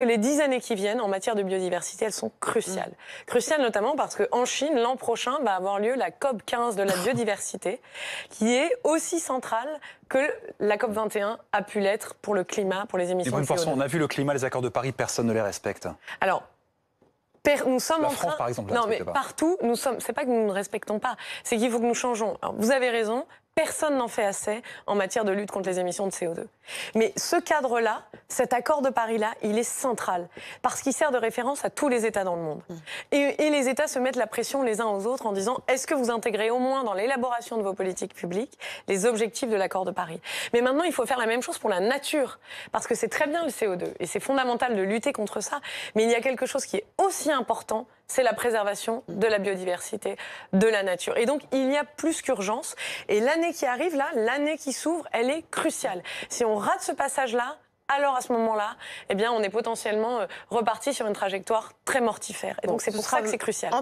Les dix années qui viennent en matière de biodiversité, elles sont cruciales. Mm. Cruciales notamment parce qu'en Chine, l'an prochain, va avoir lieu la COP 15 de la oh. biodiversité, qui est aussi centrale que la COP 21 a pu l'être pour le climat, pour les émissions de co on a vu le climat, les accords de Paris, personne ne les respecte. Alors, nous sommes en France, par exemple. Non, mais partout, nous sommes. C'est pas que nous ne respectons pas. C'est qu'il faut que nous changeons. vous avez raison personne n'en fait assez en matière de lutte contre les émissions de CO2. Mais ce cadre-là, cet accord de Paris-là, il est central parce qu'il sert de référence à tous les États dans le monde. Mmh. Et, les États se mettent la pression les uns aux autres en disant est-ce que vous intégrez au moins dans l'élaboration de vos politiques publiques les objectifs de l'accord de Paris Mais maintenant, il faut faire la même chose pour la nature parce que c'est très bien le CO2 et c'est fondamental de lutter contre ça. Mais il y a quelque chose qui est aussi important c'est la préservation de la biodiversité, de la nature. Et donc, il y a plus qu'urgence. Et l'année qui arrive, là, l'année qui s'ouvre, elle est cruciale. Si on rate ce passage-là, alors à ce moment-là, eh bien, on est potentiellement euh, reparti sur une trajectoire très mortifère. Et donc, c'est pour ça que c'est crucial.